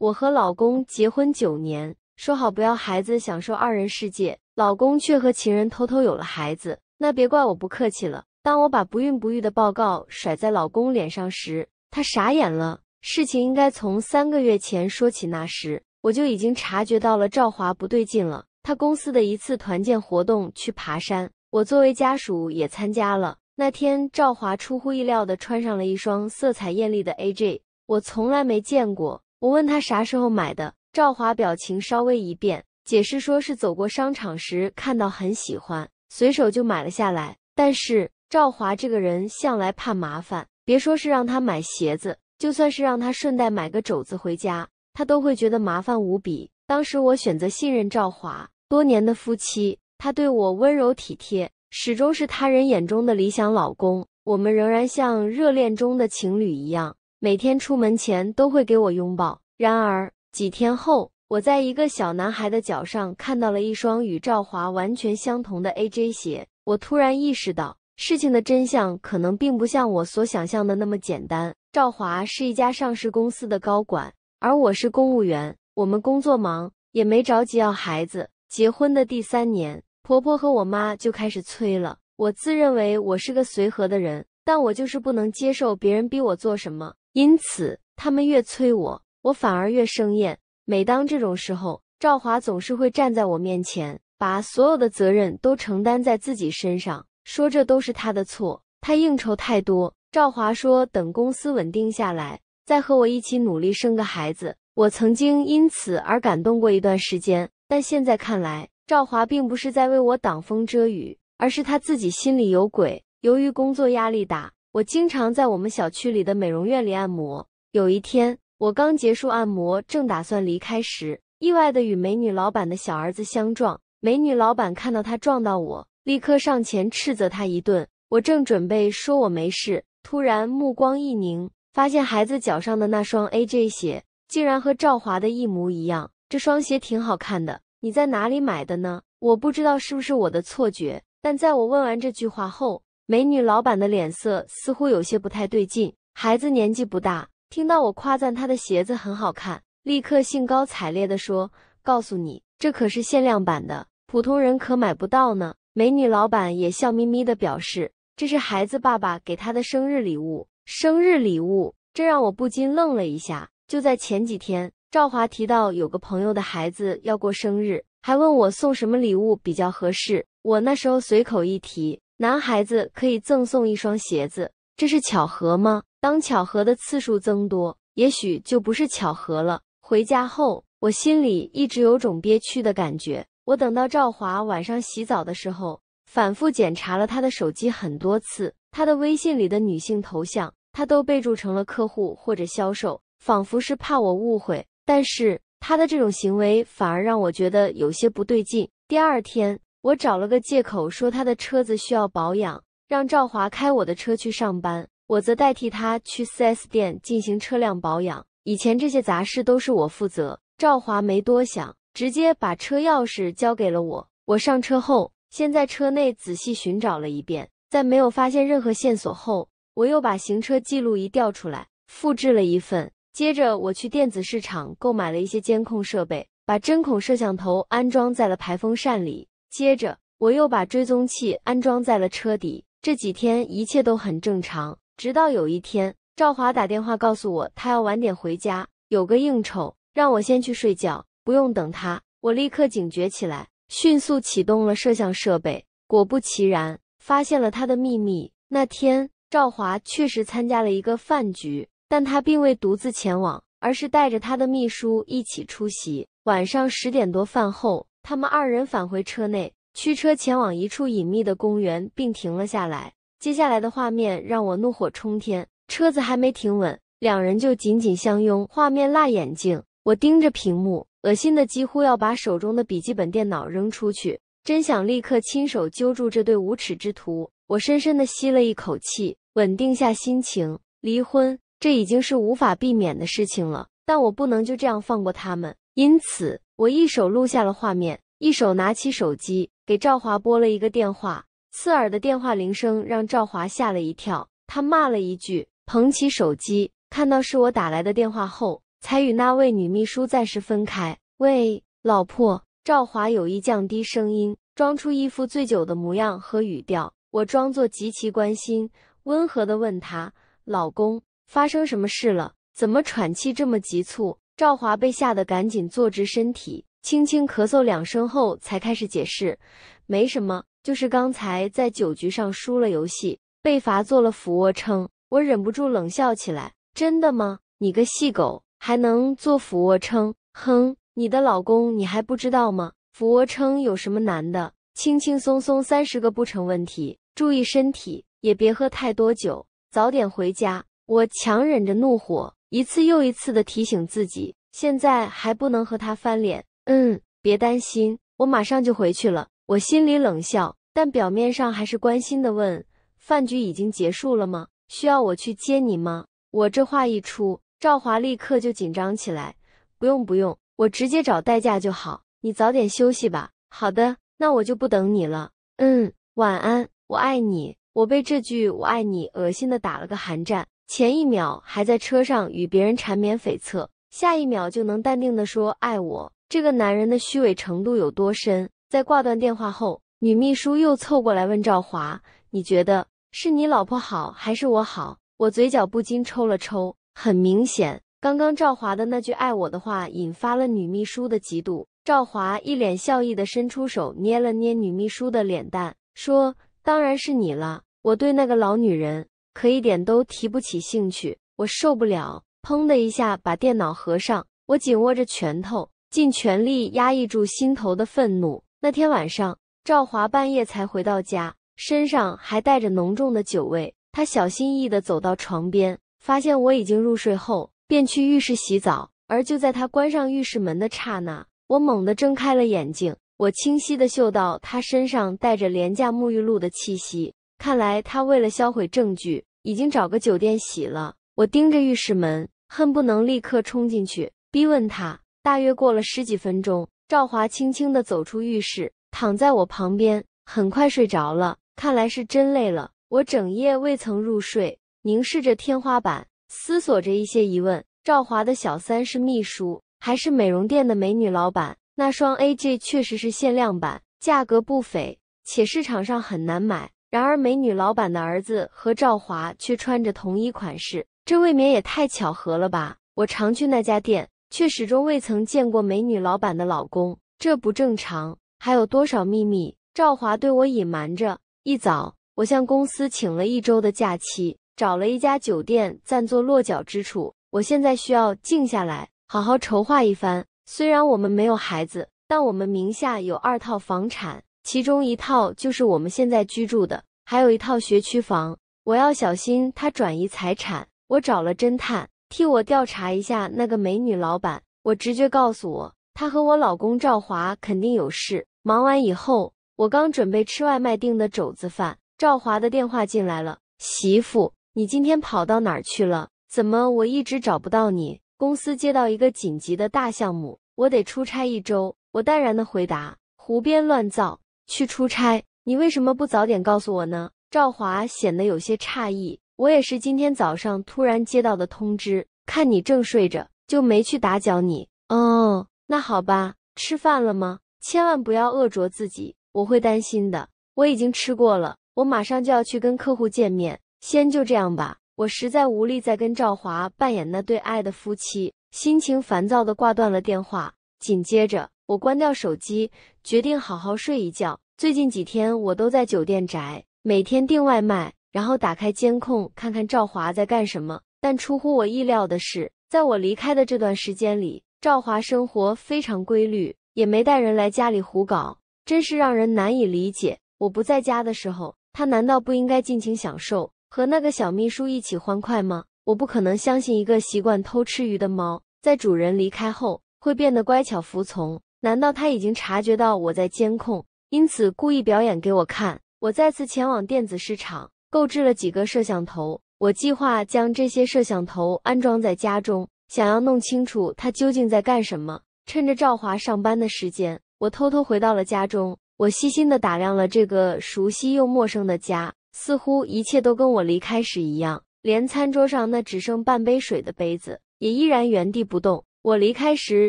我和老公结婚九年，说好不要孩子，享受二人世界，老公却和情人偷偷有了孩子，那别怪我不客气了。当我把不孕不育的报告甩在老公脸上时，他傻眼了。事情应该从三个月前说起，那时我就已经察觉到了赵华不对劲了。他公司的一次团建活动去爬山，我作为家属也参加了。那天赵华出乎意料的穿上了一双色彩艳丽的 A J，我从来没见过。我问他啥时候买的，赵华表情稍微一变，解释说是走过商场时看到很喜欢，随手就买了下来。但是赵华这个人向来怕麻烦，别说是让他买鞋子，就算是让他顺带买个肘子回家，他都会觉得麻烦无比。当时我选择信任赵华，多年的夫妻，他对我温柔体贴，始终是他人眼中的理想老公。我们仍然像热恋中的情侣一样。每天出门前都会给我拥抱。然而几天后，我在一个小男孩的脚上看到了一双与赵华完全相同的 AJ 鞋。我突然意识到，事情的真相可能并不像我所想象的那么简单。赵华是一家上市公司的高管，而我是公务员。我们工作忙，也没着急要孩子。结婚的第三年，婆婆和我妈就开始催了。我自认为我是个随和的人，但我就是不能接受别人逼我做什么。因此，他们越催我，我反而越生厌。每当这种时候，赵华总是会站在我面前，把所有的责任都承担在自己身上，说这都是他的错，他应酬太多。赵华说，等公司稳定下来，再和我一起努力生个孩子。我曾经因此而感动过一段时间，但现在看来，赵华并不是在为我挡风遮雨，而是他自己心里有鬼。由于工作压力大。我经常在我们小区里的美容院里按摩。有一天，我刚结束按摩，正打算离开时，意外的与美女老板的小儿子相撞。美女老板看到他撞到我，立刻上前斥责他一顿。我正准备说我没事，突然目光一凝，发现孩子脚上的那双 AJ 鞋竟然和赵华的一模一样。这双鞋挺好看的，你在哪里买的呢？我不知道是不是我的错觉，但在我问完这句话后。美女老板的脸色似乎有些不太对劲。孩子年纪不大，听到我夸赞她的鞋子很好看，立刻兴高采烈地说：“告诉你，这可是限量版的，普通人可买不到呢。”美女老板也笑眯眯的表示：“这是孩子爸爸给他的生日礼物。”生日礼物，这让我不禁愣了一下。就在前几天，赵华提到有个朋友的孩子要过生日，还问我送什么礼物比较合适。我那时候随口一提。男孩子可以赠送一双鞋子，这是巧合吗？当巧合的次数增多，也许就不是巧合了。回家后，我心里一直有种憋屈的感觉。我等到赵华晚上洗澡的时候，反复检查了他的手机很多次，他的微信里的女性头像，他都备注成了客户或者销售，仿佛是怕我误会。但是他的这种行为反而让我觉得有些不对劲。第二天。我找了个借口说他的车子需要保养，让赵华开我的车去上班，我则代替他去四 S 店进行车辆保养。以前这些杂事都是我负责，赵华没多想，直接把车钥匙交给了我。我上车后，先在车内仔细寻找了一遍，在没有发现任何线索后，我又把行车记录仪调出来，复制了一份。接着，我去电子市场购买了一些监控设备，把针孔摄像头安装在了排风扇里。接着，我又把追踪器安装在了车底。这几天一切都很正常，直到有一天，赵华打电话告诉我，他要晚点回家，有个应酬，让我先去睡觉，不用等他。我立刻警觉起来，迅速启动了摄像设备。果不其然，发现了他的秘密。那天，赵华确实参加了一个饭局，但他并未独自前往，而是带着他的秘书一起出席。晚上十点多，饭后。他们二人返回车内，驱车前往一处隐秘的公园，并停了下来。接下来的画面让我怒火冲天。车子还没停稳，两人就紧紧相拥，画面辣眼睛。我盯着屏幕，恶心的几乎要把手中的笔记本电脑扔出去，真想立刻亲手揪住这对无耻之徒。我深深的吸了一口气，稳定下心情。离婚，这已经是无法避免的事情了，但我不能就这样放过他们。因此，我一手录下了画面，一手拿起手机给赵华拨了一个电话。刺耳的电话铃声让赵华吓了一跳，他骂了一句，捧起手机，看到是我打来的电话后，才与那位女秘书暂时分开。喂，老婆，赵华有意降低声音，装出一副醉酒的模样和语调。我装作极其关心，温和地问他：“老公，发生什么事了？怎么喘气这么急促？”赵华被吓得赶紧坐直身体，轻轻咳嗽两声后才开始解释：“没什么，就是刚才在酒局上输了游戏，被罚做了俯卧撑。”我忍不住冷笑起来：“真的吗？你个细狗还能做俯卧撑？哼，你的老公你还不知道吗？俯卧撑有什么难的？轻轻松松三十个不成问题。注意身体，也别喝太多酒，早点回家。”我强忍着怒火。一次又一次的提醒自己，现在还不能和他翻脸。嗯，别担心，我马上就回去了。我心里冷笑，但表面上还是关心的问：“饭局已经结束了吗？需要我去接你吗？”我这话一出，赵华立刻就紧张起来：“不用不用，我直接找代驾就好。你早点休息吧。”“好的，那我就不等你了。”“嗯，晚安，我爱你。”我被这句“我爱你”恶心的打了个寒战。前一秒还在车上与别人缠绵悱恻，下一秒就能淡定地说“爱我”，这个男人的虚伪程度有多深？在挂断电话后，女秘书又凑过来问赵华：“你觉得是你老婆好还是我好？”我嘴角不禁抽了抽，很明显，刚刚赵华的那句“爱我”的话引发了女秘书的嫉妒。赵华一脸笑意地伸出手捏了捏女秘书的脸蛋，说：“当然是你了，我对那个老女人。”可一点都提不起兴趣，我受不了，砰的一下把电脑合上。我紧握着拳头，尽全力压抑住心头的愤怒。那天晚上，赵华半夜才回到家，身上还带着浓重的酒味。他小心翼翼的走到床边，发现我已经入睡后，便去浴室洗澡。而就在他关上浴室门的刹那，我猛地睁开了眼睛。我清晰的嗅到他身上带着廉价沐浴露的气息。看来他为了销毁证据，已经找个酒店洗了。我盯着浴室门，恨不能立刻冲进去逼问他。大约过了十几分钟，赵华轻轻地走出浴室，躺在我旁边，很快睡着了。看来是真累了。我整夜未曾入睡，凝视着天花板，思索着一些疑问：赵华的小三是秘书，还是美容店的美女老板？那双 A J 确实是限量版，价格不菲，且市场上很难买。然而，美女老板的儿子和赵华却穿着同一款式，这未免也太巧合了吧！我常去那家店，却始终未曾见过美女老板的老公，这不正常。还有多少秘密，赵华对我隐瞒着？一早，我向公司请了一周的假期，找了一家酒店暂作落脚之处。我现在需要静下来，好好筹划一番。虽然我们没有孩子，但我们名下有二套房产。其中一套就是我们现在居住的，还有一套学区房。我要小心他转移财产。我找了侦探替我调查一下那个美女老板。我直觉告诉我，她和我老公赵华肯定有事。忙完以后，我刚准备吃外卖订的肘子饭，赵华的电话进来了。媳妇，你今天跑到哪儿去了？怎么我一直找不到你？公司接到一个紧急的大项目，我得出差一周。我淡然的回答：胡编乱造。去出差，你为什么不早点告诉我呢？赵华显得有些诧异。我也是今天早上突然接到的通知，看你正睡着，就没去打搅你。哦，那好吧。吃饭了吗？千万不要饿着自己，我会担心的。我已经吃过了，我马上就要去跟客户见面。先就这样吧。我实在无力再跟赵华扮演那对爱的夫妻，心情烦躁的挂断了电话。紧接着。我关掉手机，决定好好睡一觉。最近几天我都在酒店宅，每天订外卖，然后打开监控看看赵华在干什么。但出乎我意料的是，在我离开的这段时间里，赵华生活非常规律，也没带人来家里胡搞，真是让人难以理解。我不在家的时候，他难道不应该尽情享受和那个小秘书一起欢快吗？我不可能相信一个习惯偷吃鱼的猫，在主人离开后会变得乖巧服从。难道他已经察觉到我在监控，因此故意表演给我看？我再次前往电子市场购置了几个摄像头，我计划将这些摄像头安装在家中，想要弄清楚他究竟在干什么。趁着赵华上班的时间，我偷偷回到了家中。我细心地打量了这个熟悉又陌生的家，似乎一切都跟我离开时一样，连餐桌上那只剩半杯水的杯子也依然原地不动。我离开时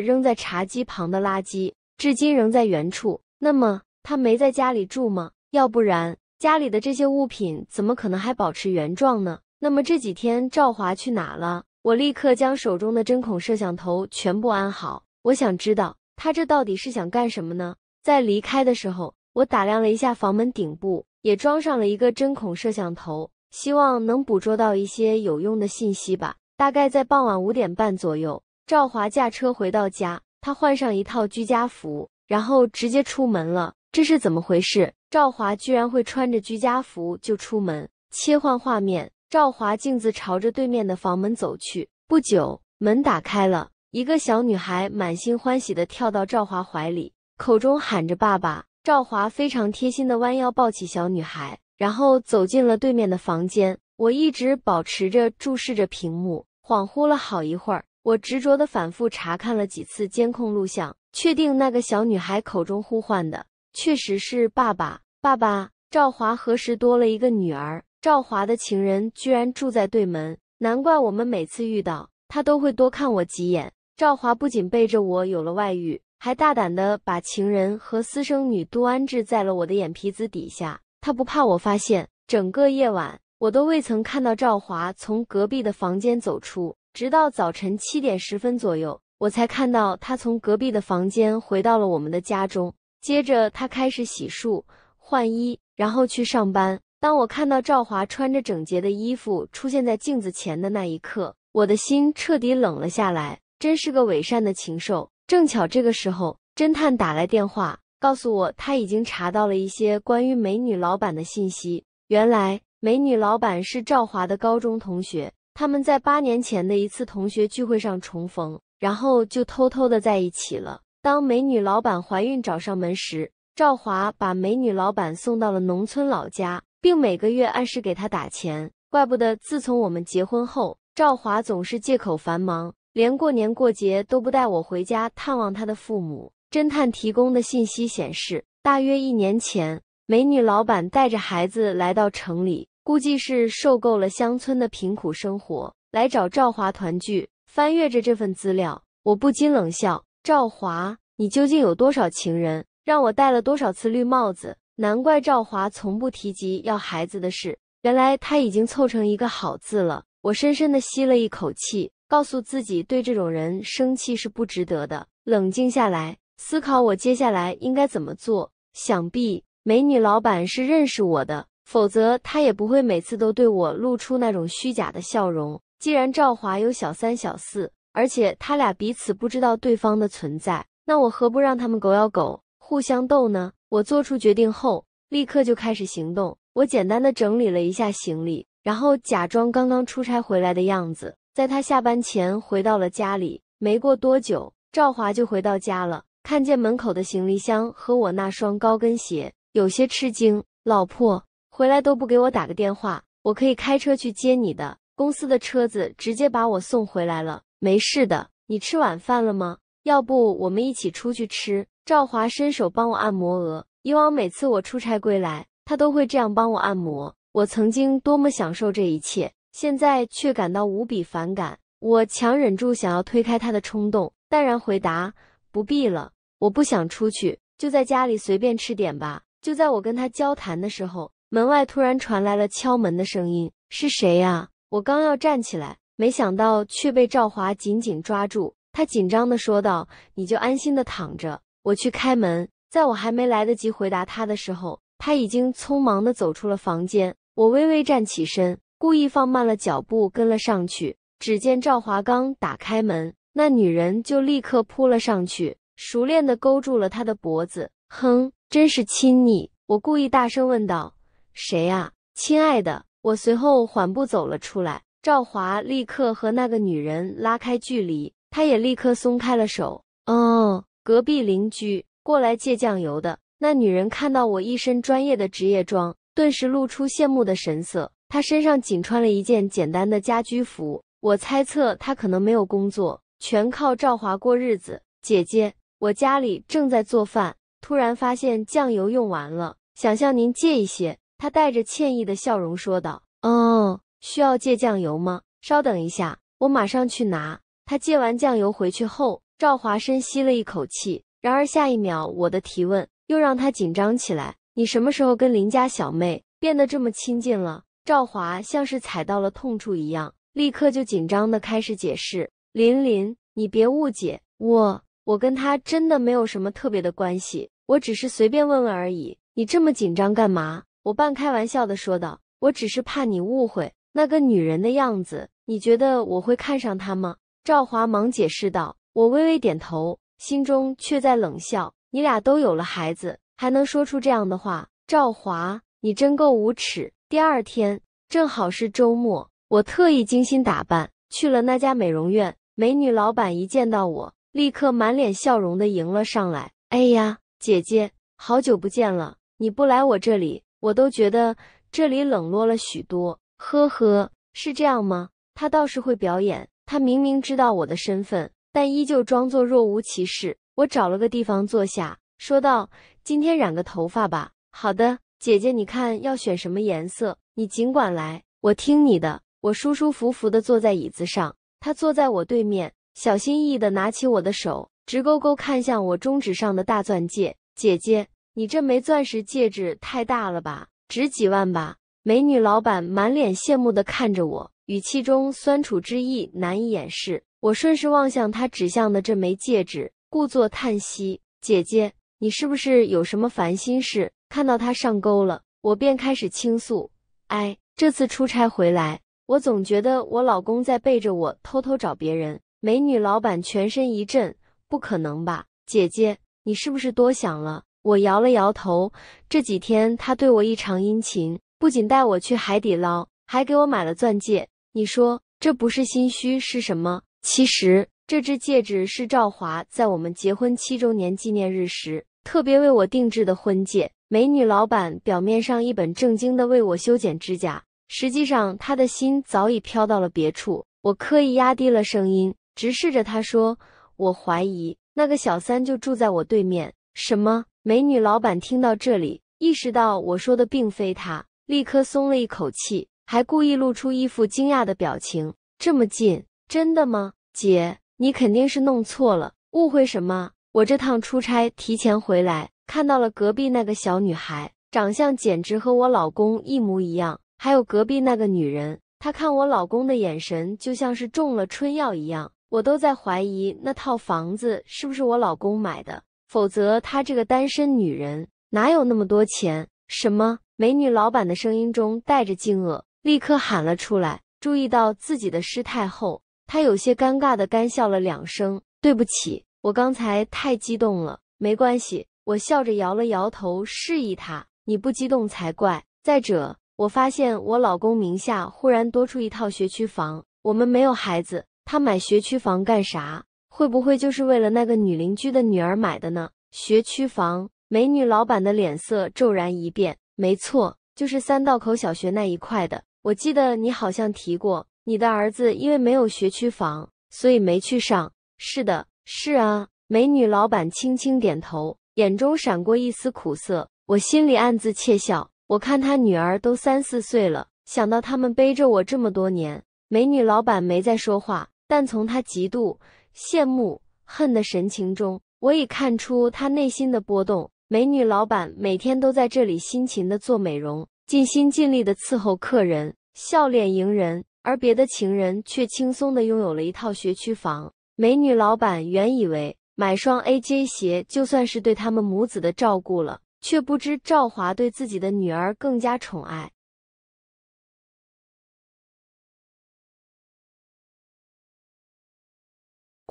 扔在茶几旁的垃圾，至今仍在原处。那么他没在家里住吗？要不然家里的这些物品怎么可能还保持原状呢？那么这几天赵华去哪了？我立刻将手中的针孔摄像头全部安好。我想知道他这到底是想干什么呢？在离开的时候，我打量了一下房门顶部，也装上了一个针孔摄像头，希望能捕捉到一些有用的信息吧。大概在傍晚五点半左右。赵华驾车回到家，他换上一套居家服，然后直接出门了。这是怎么回事？赵华居然会穿着居家服就出门。切换画面，赵华径自朝着对面的房门走去。不久，门打开了，一个小女孩满心欢喜的跳到赵华怀里，口中喊着“爸爸”。赵华非常贴心的弯腰抱起小女孩，然后走进了对面的房间。我一直保持着注视着屏幕，恍惚了好一会儿。我执着的反复查看了几次监控录像，确定那个小女孩口中呼唤的确实是爸爸。爸爸，赵华何时多了一个女儿？赵华的情人居然住在对门，难怪我们每次遇到他都会多看我几眼。赵华不仅背着我有了外遇，还大胆的把情人和私生女都安置在了我的眼皮子底下，他不怕我发现。整个夜晚，我都未曾看到赵华从隔壁的房间走出。直到早晨七点十分左右，我才看到他从隔壁的房间回到了我们的家中。接着，他开始洗漱、换衣，然后去上班。当我看到赵华穿着整洁的衣服出现在镜子前的那一刻，我的心彻底冷了下来。真是个伪善的禽兽！正巧这个时候，侦探打来电话，告诉我他已经查到了一些关于美女老板的信息。原来，美女老板是赵华的高中同学。他们在八年前的一次同学聚会上重逢，然后就偷偷的在一起了。当美女老板怀孕找上门时，赵华把美女老板送到了农村老家，并每个月按时给她打钱。怪不得自从我们结婚后，赵华总是借口繁忙，连过年过节都不带我回家探望他的父母。侦探提供的信息显示，大约一年前，美女老板带着孩子来到城里。估计是受够了乡村的贫苦生活，来找赵华团聚。翻阅着这份资料，我不禁冷笑：“赵华，你究竟有多少情人？让我戴了多少次绿帽子？难怪赵华从不提及要孩子的事。原来他已经凑成一个‘好’字了。”我深深的吸了一口气，告诉自己：对这种人生气是不值得的。冷静下来，思考我接下来应该怎么做。想必美女老板是认识我的。否则他也不会每次都对我露出那种虚假的笑容。既然赵华有小三小四，而且他俩彼此不知道对方的存在，那我何不让他们狗咬狗，互相斗呢？我做出决定后，立刻就开始行动。我简单的整理了一下行李，然后假装刚刚出差回来的样子，在他下班前回到了家里。没过多久，赵华就回到家了，看见门口的行李箱和我那双高跟鞋，有些吃惊。老婆。回来都不给我打个电话，我可以开车去接你的。公司的车子直接把我送回来了，没事的。你吃晚饭了吗？要不我们一起出去吃。赵华伸手帮我按摩额。以往每次我出差归来，他都会这样帮我按摩。我曾经多么享受这一切，现在却感到无比反感。我强忍住想要推开他的冲动，淡然回答：“不必了，我不想出去，就在家里随便吃点吧。”就在我跟他交谈的时候。门外突然传来了敲门的声音，是谁呀？我刚要站起来，没想到却被赵华紧紧抓住。他紧张的说道：“你就安心的躺着，我去开门。”在我还没来得及回答他的时候，他已经匆忙的走出了房间。我微微站起身，故意放慢了脚步跟了上去。只见赵华刚打开门，那女人就立刻扑了上去，熟练的勾住了他的脖子。哼，真是亲昵！我故意大声问道。谁呀，亲爱的？我随后缓步走了出来。赵华立刻和那个女人拉开距离，他也立刻松开了手。哦，隔壁邻居过来借酱油的。那女人看到我一身专业的职业装，顿时露出羡慕的神色。她身上仅穿了一件简单的家居服，我猜测她可能没有工作，全靠赵华过日子。姐姐，我家里正在做饭，突然发现酱油用完了，想向您借一些。他带着歉意的笑容说道：“哦，需要借酱油吗？稍等一下，我马上去拿。”他借完酱油回去后，赵华深吸了一口气。然而下一秒，我的提问又让他紧张起来：“你什么时候跟林家小妹变得这么亲近了？”赵华像是踩到了痛处一样，立刻就紧张的开始解释：“林林，你别误解我，我跟他真的没有什么特别的关系，我只是随便问问而已。你这么紧张干嘛？”我半开玩笑的说道：“我只是怕你误会那个女人的样子，你觉得我会看上她吗？”赵华忙解释道。我微微点头，心中却在冷笑：“你俩都有了孩子，还能说出这样的话？赵华，你真够无耻！”第二天正好是周末，我特意精心打扮，去了那家美容院。美女老板一见到我，立刻满脸笑容的迎了上来：“哎呀，姐姐，好久不见了！你不来我这里？”我都觉得这里冷落了许多，呵呵，是这样吗？他倒是会表演，他明明知道我的身份，但依旧装作若无其事。我找了个地方坐下，说道：“今天染个头发吧。”“好的，姐姐，你看要选什么颜色？你尽管来，我听你的。”我舒舒服服的坐在椅子上，他坐在我对面，小心翼翼的拿起我的手，直勾勾看向我中指上的大钻戒。姐姐。你这枚钻石戒指太大了吧，值几万吧？美女老板满脸羡慕地看着我，语气中酸楚之意难以掩饰。我顺势望向她指向的这枚戒指，故作叹息：“姐姐，你是不是有什么烦心事？”看到她上钩了，我便开始倾诉：“哎，这次出差回来，我总觉得我老公在背着我偷偷找别人。”美女老板全身一震：“不可能吧，姐姐，你是不是多想了？”我摇了摇头，这几天他对我异常殷勤，不仅带我去海底捞，还给我买了钻戒。你说这不是心虚是什么？其实这只戒指是赵华在我们结婚七周年纪念日时特别为我定制的婚戒。美女老板表面上一本正经的为我修剪指甲，实际上他的心早已飘到了别处。我刻意压低了声音，直视着她说：“我怀疑那个小三就住在我对面。”什么？美女老板听到这里，意识到我说的并非她，立刻松了一口气，还故意露出一副惊讶的表情：“这么近，真的吗？姐，你肯定是弄错了，误会什么？我这趟出差提前回来，看到了隔壁那个小女孩，长相简直和我老公一模一样。还有隔壁那个女人，她看我老公的眼神，就像是中了春药一样。我都在怀疑那套房子是不是我老公买的。”否则，她这个单身女人哪有那么多钱？什么？美女老板的声音中带着惊愕，立刻喊了出来。注意到自己的失态后，她有些尴尬的干笑了两声：“对不起，我刚才太激动了。”“没关系。”我笑着摇了摇头，示意她：“你不激动才怪。”再者，我发现我老公名下忽然多出一套学区房。我们没有孩子，他买学区房干啥？会不会就是为了那个女邻居的女儿买的呢？学区房，美女老板的脸色骤然一变。没错，就是三道口小学那一块的。我记得你好像提过，你的儿子因为没有学区房，所以没去上。是的，是啊。美女老板轻轻点头，眼中闪过一丝苦涩。我心里暗自窃笑。我看他女儿都三四岁了，想到他们背着我这么多年，美女老板没再说话，但从她嫉妒。羡慕恨的神情中，我已看出他内心的波动。美女老板每天都在这里辛勤的做美容，尽心尽力的伺候客人，笑脸迎人，而别的情人却轻松的拥有了一套学区房。美女老板原以为买双 AJ 鞋就算是对他们母子的照顾了，却不知赵华对自己的女儿更加宠爱。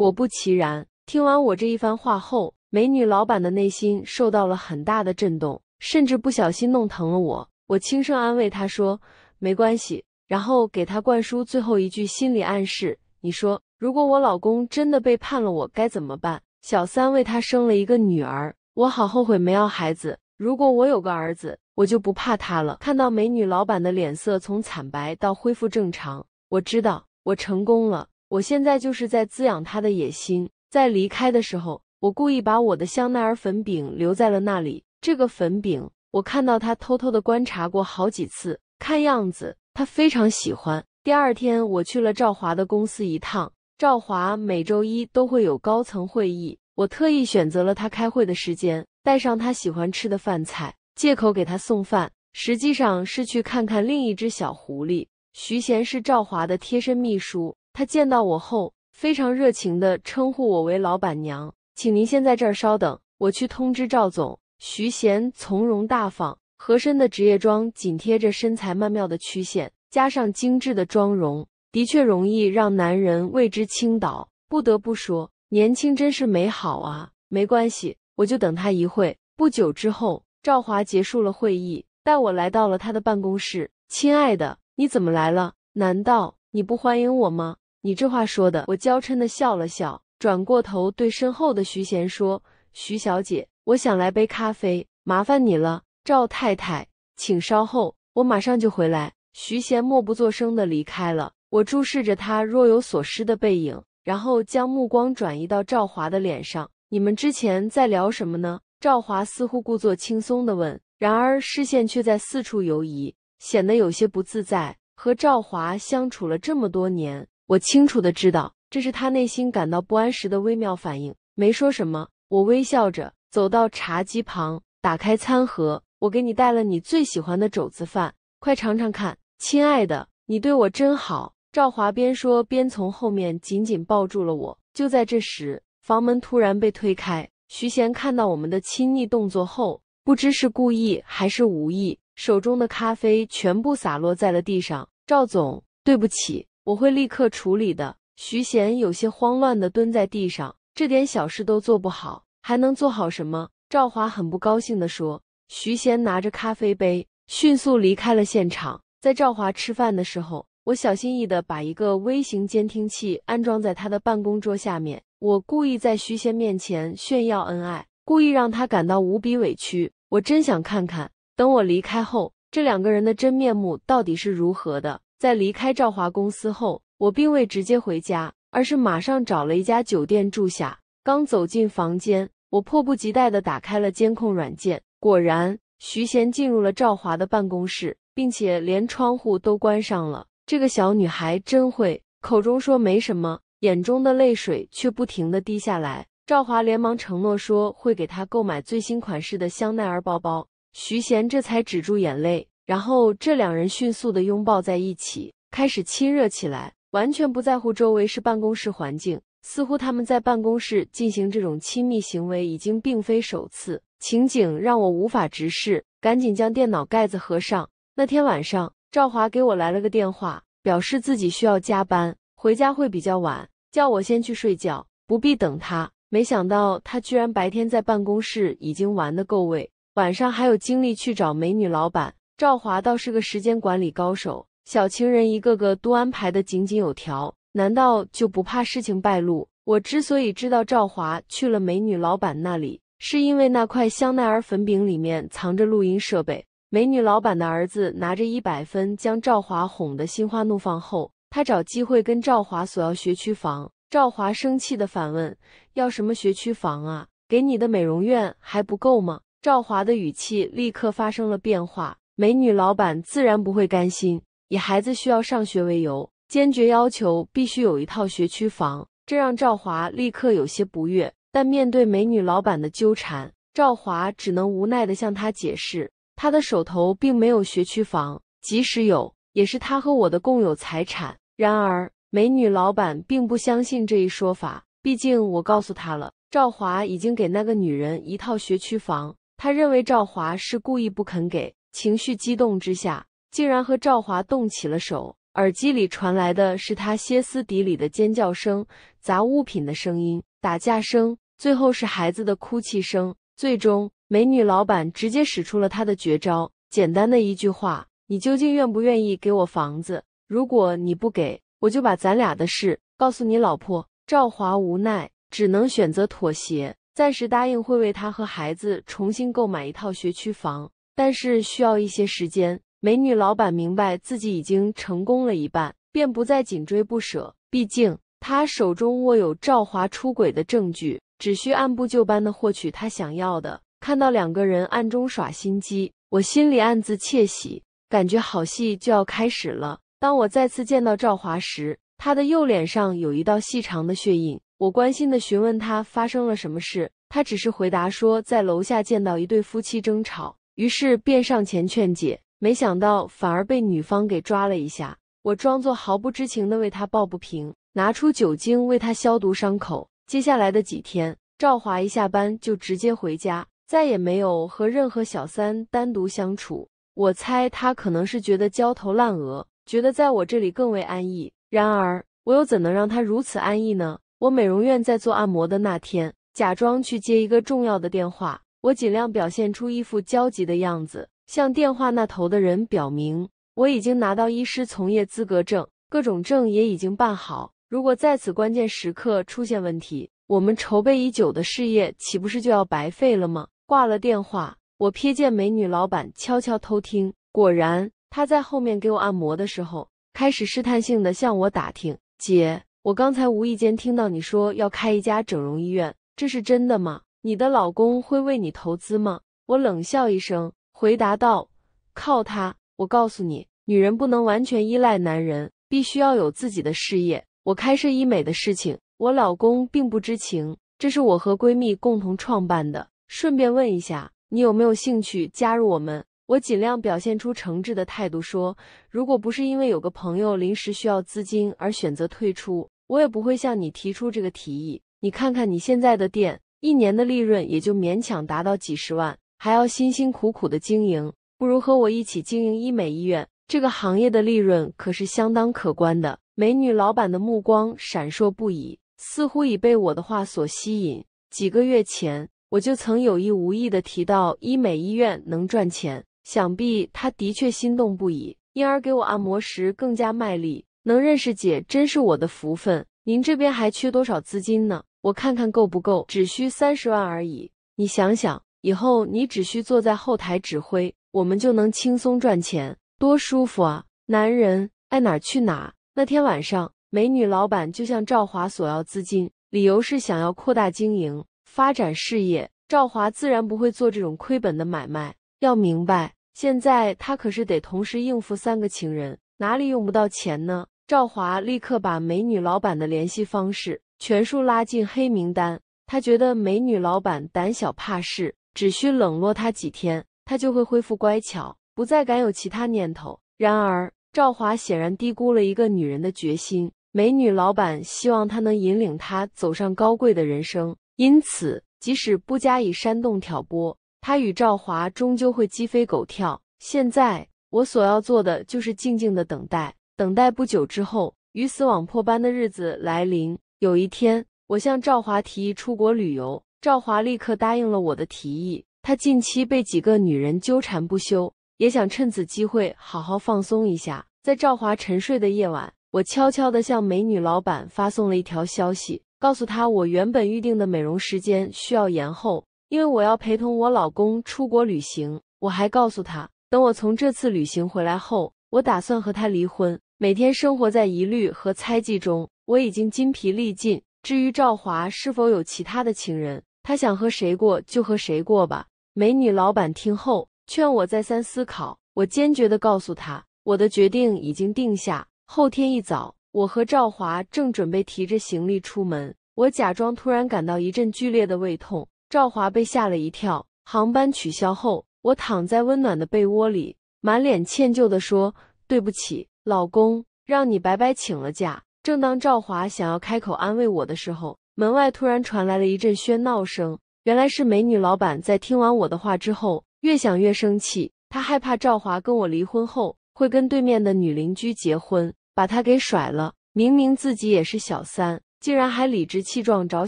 果不其然，听完我这一番话后，美女老板的内心受到了很大的震动，甚至不小心弄疼了我。我轻声安慰她说：“没关系。”然后给她灌输最后一句心理暗示：“你说，如果我老公真的背叛了我，该怎么办？”小三为他生了一个女儿，我好后悔没要孩子。如果我有个儿子，我就不怕他了。看到美女老板的脸色从惨白到恢复正常，我知道我成功了。我现在就是在滋养他的野心。在离开的时候，我故意把我的香奈儿粉饼留在了那里。这个粉饼，我看到他偷偷的观察过好几次，看样子他非常喜欢。第二天，我去了赵华的公司一趟。赵华每周一都会有高层会议，我特意选择了他开会的时间，带上他喜欢吃的饭菜，借口给他送饭，实际上是去看看另一只小狐狸。徐贤是赵华的贴身秘书。他见到我后，非常热情地称呼我为老板娘。请您先在这儿稍等，我去通知赵总。徐贤从容大方，合身的职业装紧贴着身材曼妙的曲线，加上精致的妆容，的确容易让男人为之倾倒。不得不说，年轻真是美好啊！没关系，我就等他一会不久之后，赵华结束了会议，带我来到了他的办公室。亲爱的，你怎么来了？难道你不欢迎我吗？你这话说的，我娇嗔的笑了笑，转过头对身后的徐贤说：“徐小姐，我想来杯咖啡，麻烦你了。”赵太太，请稍后，我马上就回来。徐贤默不作声的离开了，我注视着他若有所思的背影，然后将目光转移到赵华的脸上。你们之前在聊什么呢？赵华似乎故作轻松的问，然而视线却在四处游移，显得有些不自在。和赵华相处了这么多年。我清楚的知道，这是他内心感到不安时的微妙反应。没说什么，我微笑着走到茶几旁，打开餐盒，我给你带了你最喜欢的肘子饭，快尝尝看，亲爱的，你对我真好。赵华边说边从后面紧紧抱住了我。就在这时，房门突然被推开，徐贤看到我们的亲昵动作后，不知是故意还是无意，手中的咖啡全部洒落在了地上。赵总，对不起。我会立刻处理的。徐贤有些慌乱的蹲在地上，这点小事都做不好，还能做好什么？赵华很不高兴的说。徐贤拿着咖啡杯，迅速离开了现场。在赵华吃饭的时候，我小心翼翼的把一个微型监听器安装在他的办公桌下面。我故意在徐贤面前炫耀恩爱，故意让他感到无比委屈。我真想看看，等我离开后，这两个人的真面目到底是如何的。在离开兆华公司后，我并未直接回家，而是马上找了一家酒店住下。刚走进房间，我迫不及待地打开了监控软件，果然，徐贤进入了赵华的办公室，并且连窗户都关上了。这个小女孩真会，口中说没什么，眼中的泪水却不停地滴下来。赵华连忙承诺说会给她购买最新款式的香奈儿包包，徐贤这才止住眼泪。然后这两人迅速的拥抱在一起，开始亲热起来，完全不在乎周围是办公室环境，似乎他们在办公室进行这种亲密行为已经并非首次。情景让我无法直视，赶紧将电脑盖子合上。那天晚上，赵华给我来了个电话，表示自己需要加班，回家会比较晚，叫我先去睡觉，不必等他。没想到他居然白天在办公室已经玩得够味，晚上还有精力去找美女老板。赵华倒是个时间管理高手，小情人一个个都安排的井井有条，难道就不怕事情败露？我之所以知道赵华去了美女老板那里，是因为那块香奈儿粉饼里面藏着录音设备。美女老板的儿子拿着一百分将赵华哄得心花怒放后，他找机会跟赵华索要学区房。赵华生气的反问：“要什么学区房啊？给你的美容院还不够吗？”赵华的语气立刻发生了变化。美女老板自然不会甘心，以孩子需要上学为由，坚决要求必须有一套学区房，这让赵华立刻有些不悦。但面对美女老板的纠缠，赵华只能无奈地向她解释，他的手头并没有学区房，即使有，也是他和我的共有财产。然而，美女老板并不相信这一说法，毕竟我告诉她了，赵华已经给那个女人一套学区房，她认为赵华是故意不肯给。情绪激动之下，竟然和赵华动起了手。耳机里传来的是他歇斯底里的尖叫声、砸物品的声音、打架声，最后是孩子的哭泣声。最终，美女老板直接使出了她的绝招，简单的一句话：“你究竟愿不愿意给我房子？如果你不给，我就把咱俩的事告诉你老婆。”赵华无奈，只能选择妥协，暂时答应会为他和孩子重新购买一套学区房。但是需要一些时间。美女老板明白自己已经成功了一半，便不再紧追不舍。毕竟她手中握有赵华出轨的证据，只需按部就班的获取她想要的。看到两个人暗中耍心机，我心里暗自窃喜，感觉好戏就要开始了。当我再次见到赵华时，他的右脸上有一道细长的血印。我关心的询问他发生了什么事，他只是回答说在楼下见到一对夫妻争吵。于是便上前劝解，没想到反而被女方给抓了一下。我装作毫不知情的为他抱不平，拿出酒精为他消毒伤口。接下来的几天，赵华一下班就直接回家，再也没有和任何小三单独相处。我猜他可能是觉得焦头烂额，觉得在我这里更为安逸。然而，我又怎能让他如此安逸呢？我美容院在做按摩的那天，假装去接一个重要的电话。我尽量表现出一副焦急的样子，向电话那头的人表明我已经拿到医师从业资格证，各种证也已经办好。如果在此关键时刻出现问题，我们筹备已久的事业岂不是就要白费了吗？挂了电话，我瞥见美女老板悄悄偷听，果然她在后面给我按摩的时候，开始试探性地向我打听：“姐，我刚才无意间听到你说要开一家整容医院，这是真的吗？”你的老公会为你投资吗？我冷笑一声，回答道：“靠他！我告诉你，女人不能完全依赖男人，必须要有自己的事业。我开设医美的事情，我老公并不知情，这是我和闺蜜共同创办的。顺便问一下，你有没有兴趣加入我们？”我尽量表现出诚挚的态度说：“如果不是因为有个朋友临时需要资金而选择退出，我也不会向你提出这个提议。你看看你现在的店。”一年的利润也就勉强达到几十万，还要辛辛苦苦的经营，不如和我一起经营医美医院。这个行业的利润可是相当可观的。美女老板的目光闪烁不已，似乎已被我的话所吸引。几个月前，我就曾有意无意的提到医美医院能赚钱，想必她的确心动不已，因而给我按摩时更加卖力。能认识姐真是我的福分。您这边还缺多少资金呢？我看看够不够，只需三十万而已。你想想，以后你只需坐在后台指挥，我们就能轻松赚钱，多舒服啊！男人爱哪去哪。那天晚上，美女老板就向赵华索要资金，理由是想要扩大经营、发展事业。赵华自然不会做这种亏本的买卖。要明白，现在他可是得同时应付三个情人，哪里用不到钱呢？赵华立刻把美女老板的联系方式。全数拉进黑名单。他觉得美女老板胆小怕事，只需冷落她几天，她就会恢复乖巧，不再敢有其他念头。然而赵华显然低估了一个女人的决心。美女老板希望他能引领她走上高贵的人生，因此即使不加以煽动挑拨，他与赵华终究会鸡飞狗跳。现在我所要做的就是静静的等待，等待不久之后鱼死网破般的日子来临。有一天，我向赵华提议出国旅游，赵华立刻答应了我的提议。他近期被几个女人纠缠不休，也想趁此机会好好放松一下。在赵华沉睡的夜晚，我悄悄地向美女老板发送了一条消息，告诉她我原本预定的美容时间需要延后，因为我要陪同我老公出国旅行。我还告诉他，等我从这次旅行回来后，我打算和他离婚。每天生活在疑虑和猜忌中，我已经筋疲力尽。至于赵华是否有其他的情人，他想和谁过就和谁过吧。美女老板听后劝我再三思考，我坚决地告诉他，我的决定已经定下。后天一早，我和赵华正准备提着行李出门，我假装突然感到一阵剧烈的胃痛，赵华被吓了一跳。航班取消后，我躺在温暖的被窝里，满脸歉疚地说：“对不起。”老公让你白白请了假。正当赵华想要开口安慰我的时候，门外突然传来了一阵喧闹声。原来是美女老板在听完我的话之后，越想越生气。她害怕赵华跟我离婚后会跟对面的女邻居结婚，把她给甩了。明明自己也是小三，竟然还理直气壮找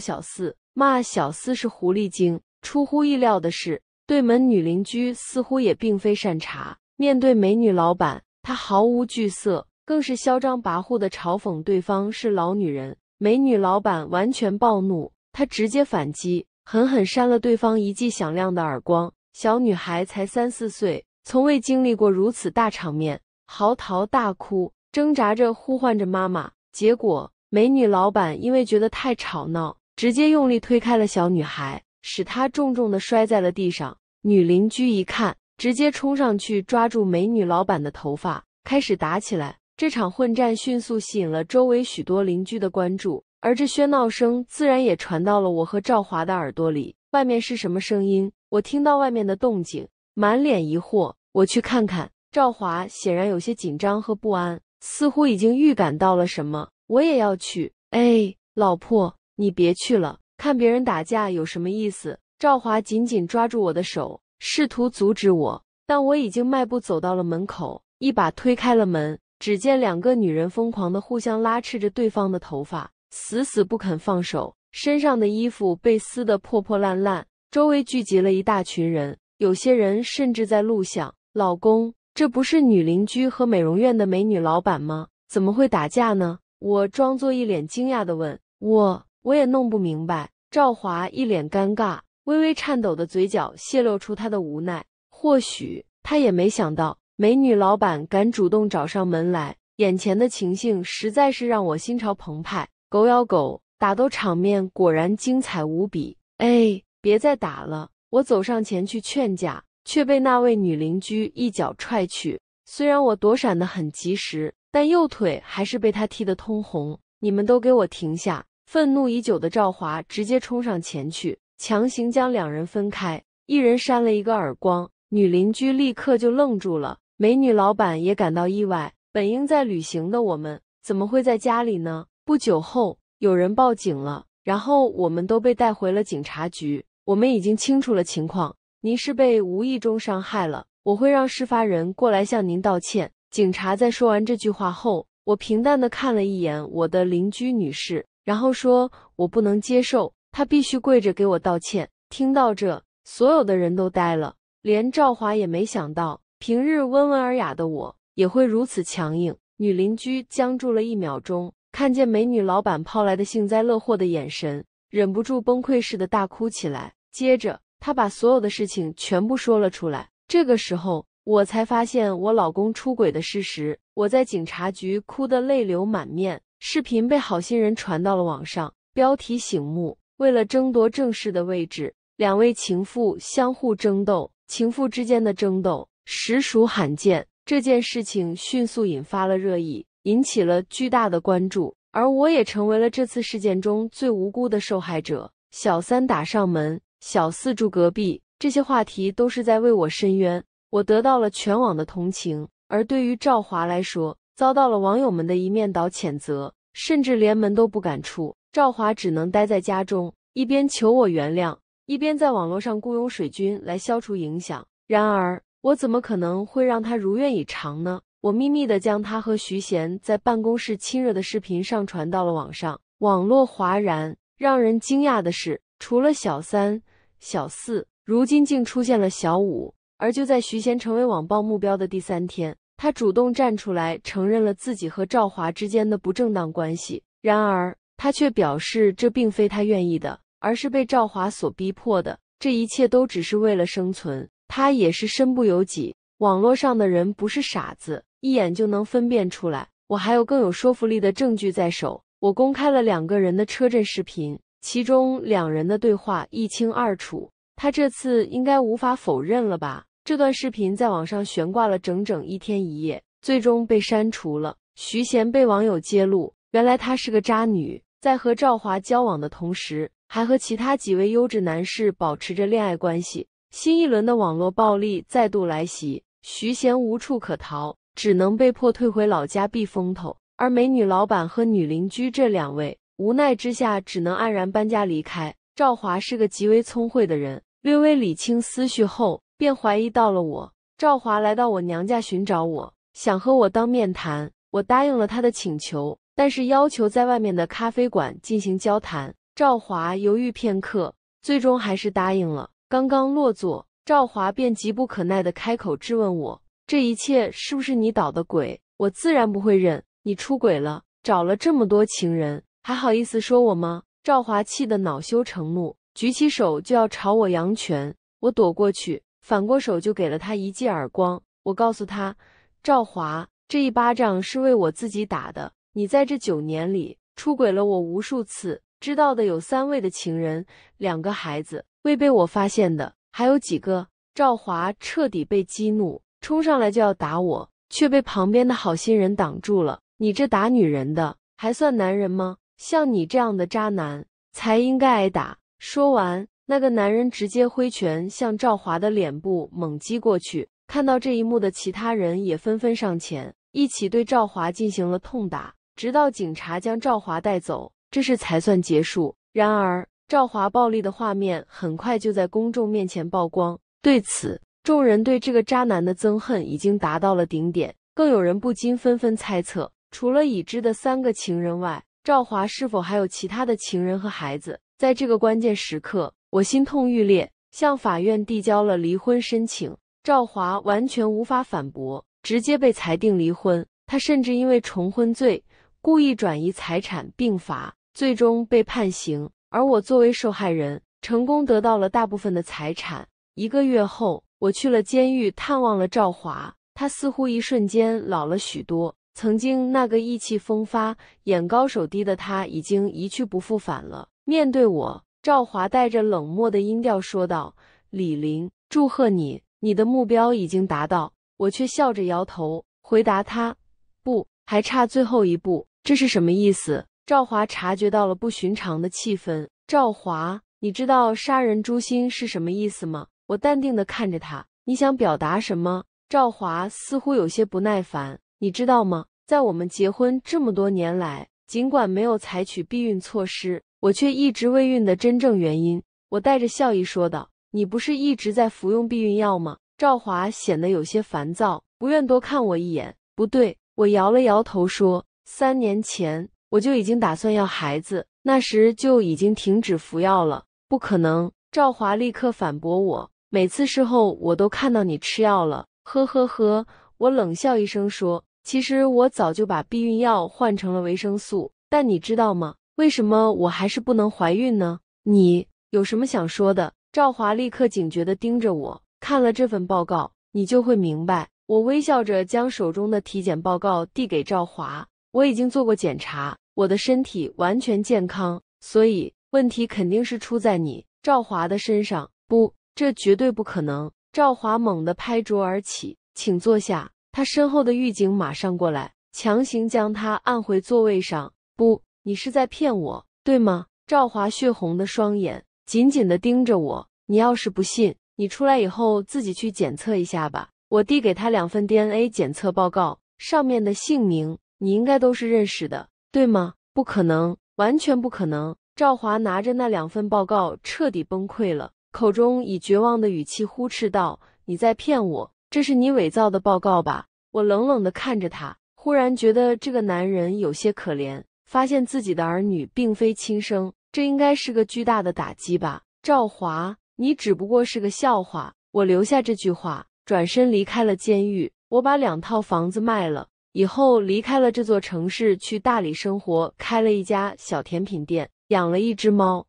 小四骂小四是狐狸精。出乎意料的是，对门女邻居似乎也并非善茬，面对美女老板。他毫无惧色，更是嚣张跋扈的嘲讽对方是老女人。美女老板完全暴怒，他直接反击，狠狠扇了对方一记响亮的耳光。小女孩才三四岁，从未经历过如此大场面，嚎啕大哭，挣扎着呼唤着妈妈。结果，美女老板因为觉得太吵闹，直接用力推开了小女孩，使她重重的摔在了地上。女邻居一看。直接冲上去抓住美女老板的头发，开始打起来。这场混战迅速吸引了周围许多邻居的关注，而这喧闹声自然也传到了我和赵华的耳朵里。外面是什么声音？我听到外面的动静，满脸疑惑。我去看看。赵华显然有些紧张和不安，似乎已经预感到了什么。我也要去。哎，老婆，你别去了，看别人打架有什么意思？赵华紧紧抓住我的手。试图阻止我，但我已经迈步走到了门口，一把推开了门。只见两个女人疯狂的互相拉扯着对方的头发，死死不肯放手，身上的衣服被撕得破破烂烂。周围聚集了一大群人，有些人甚至在录像。老公，这不是女邻居和美容院的美女老板吗？怎么会打架呢？我装作一脸惊讶的问。我我也弄不明白。赵华一脸尴尬。微微颤抖的嘴角泄露出他的无奈。或许他也没想到，美女老板敢主动找上门来。眼前的情形实在是让我心潮澎湃。狗咬狗打斗场面果然精彩无比。哎，别再打了！我走上前去劝架，却被那位女邻居一脚踹去。虽然我躲闪得很及时，但右腿还是被他踢得通红。你们都给我停下！愤怒已久的赵华直接冲上前去。强行将两人分开，一人扇了一个耳光，女邻居立刻就愣住了。美女老板也感到意外，本应在旅行的我们，怎么会在家里呢？不久后，有人报警了，然后我们都被带回了警察局。我们已经清楚了情况，您是被无意中伤害了，我会让事发人过来向您道歉。警察在说完这句话后，我平淡的看了一眼我的邻居女士，然后说：“我不能接受。”他必须跪着给我道歉。听到这，所有的人都呆了，连赵华也没想到，平日温文尔雅的我也会如此强硬。女邻居僵住了一秒钟，看见美女老板抛来的幸灾乐祸的眼神，忍不住崩溃似的大哭起来。接着，她把所有的事情全部说了出来。这个时候，我才发现我老公出轨的事实。我在警察局哭得泪流满面，视频被好心人传到了网上，标题醒目。为了争夺正室的位置，两位情妇相互争斗。情妇之间的争斗实属罕见，这件事情迅速引发了热议，引起了巨大的关注。而我也成为了这次事件中最无辜的受害者。小三打上门，小四住隔壁，这些话题都是在为我申冤。我得到了全网的同情，而对于赵华来说，遭到了网友们的一面倒谴责，甚至连门都不敢出。赵华只能待在家中，一边求我原谅，一边在网络上雇佣水军来消除影响。然而，我怎么可能会让他如愿以偿呢？我秘密的将他和徐贤在办公室亲热的视频上传到了网上，网络哗然。让人惊讶的是，除了小三、小四，如今竟出现了小五。而就在徐贤成为网暴目标的第三天，他主动站出来承认了自己和赵华之间的不正当关系。然而，他却表示，这并非他愿意的，而是被赵华所逼迫的。这一切都只是为了生存，他也是身不由己。网络上的人不是傻子，一眼就能分辨出来。我还有更有说服力的证据在手，我公开了两个人的车震视频，其中两人的对话一清二楚。他这次应该无法否认了吧？这段视频在网上悬挂了整整一天一夜，最终被删除了。徐贤被网友揭露。原来她是个渣女，在和赵华交往的同时，还和其他几位优质男士保持着恋爱关系。新一轮的网络暴力再度来袭，徐贤无处可逃，只能被迫退回老家避风头。而美女老板和女邻居这两位，无奈之下只能黯然搬家离开。赵华是个极为聪慧的人，略微理清思绪后，便怀疑到了我。赵华来到我娘家寻找我，想和我当面谈。我答应了他的请求。但是要求在外面的咖啡馆进行交谈，赵华犹豫片刻，最终还是答应了。刚刚落座，赵华便急不可耐地开口质问我：“这一切是不是你捣的鬼？”我自然不会认，你出轨了，找了这么多情人，还好意思说我吗？赵华气得恼羞成怒，举起手就要朝我扬拳，我躲过去，反过手就给了他一记耳光。我告诉他：“赵华，这一巴掌是为我自己打的。”你在这九年里出轨了我无数次，知道的有三位的情人，两个孩子，未被我发现的还有几个。赵华彻底被激怒，冲上来就要打我，却被旁边的好心人挡住了。你这打女人的还算男人吗？像你这样的渣男才应该挨打。说完，那个男人直接挥拳向赵华的脸部猛击过去。看到这一幕的其他人也纷纷上前，一起对赵华进行了痛打。直到警察将赵华带走，这事才算结束。然而，赵华暴力的画面很快就在公众面前曝光。对此，众人对这个渣男的憎恨已经达到了顶点。更有人不禁纷纷猜测：除了已知的三个情人外，赵华是否还有其他的情人和孩子？在这个关键时刻，我心痛欲裂，向法院递交了离婚申请。赵华完全无法反驳，直接被裁定离婚。他甚至因为重婚罪。故意转移财产，并罚，最终被判刑。而我作为受害人，成功得到了大部分的财产。一个月后，我去了监狱探望了赵华，他似乎一瞬间老了许多。曾经那个意气风发、眼高手低的他，已经一去不复返了。面对我，赵华带着冷漠的音调说道：“李林，祝贺你，你的目标已经达到。”我却笑着摇头，回答他：“不，还差最后一步。”这是什么意思？赵华察觉到了不寻常的气氛。赵华，你知道“杀人诛心”是什么意思吗？我淡定地看着他，你想表达什么？赵华似乎有些不耐烦。你知道吗？在我们结婚这么多年来，尽管没有采取避孕措施，我却一直未孕的真正原因。我带着笑意说道：“你不是一直在服用避孕药吗？”赵华显得有些烦躁，不愿多看我一眼。不对，我摇了摇头说。三年前我就已经打算要孩子，那时就已经停止服药了。不可能！赵华立刻反驳我。每次事后我都看到你吃药了。呵呵呵，我冷笑一声说：“其实我早就把避孕药换成了维生素，但你知道吗？为什么我还是不能怀孕呢？”你有什么想说的？赵华立刻警觉地盯着我。看了这份报告，你就会明白。我微笑着将手中的体检报告递给赵华。我已经做过检查，我的身体完全健康，所以问题肯定是出在你赵华的身上。不，这绝对不可能！赵华猛地拍桌而起，请坐下。他身后的狱警马上过来，强行将他按回座位上。不，你是在骗我，对吗？赵华血红的双眼紧紧地盯着我。你要是不信，你出来以后自己去检测一下吧。我递给他两份 DNA 检测报告，上面的姓名。你应该都是认识的，对吗？不可能，完全不可能！赵华拿着那两份报告，彻底崩溃了，口中以绝望的语气呼斥道：“你在骗我，这是你伪造的报告吧？”我冷冷地看着他，忽然觉得这个男人有些可怜。发现自己的儿女并非亲生，这应该是个巨大的打击吧？赵华，你只不过是个笑话。我留下这句话，转身离开了监狱。我把两套房子卖了。以后离开了这座城市，去大理生活，开了一家小甜品店，养了一只猫。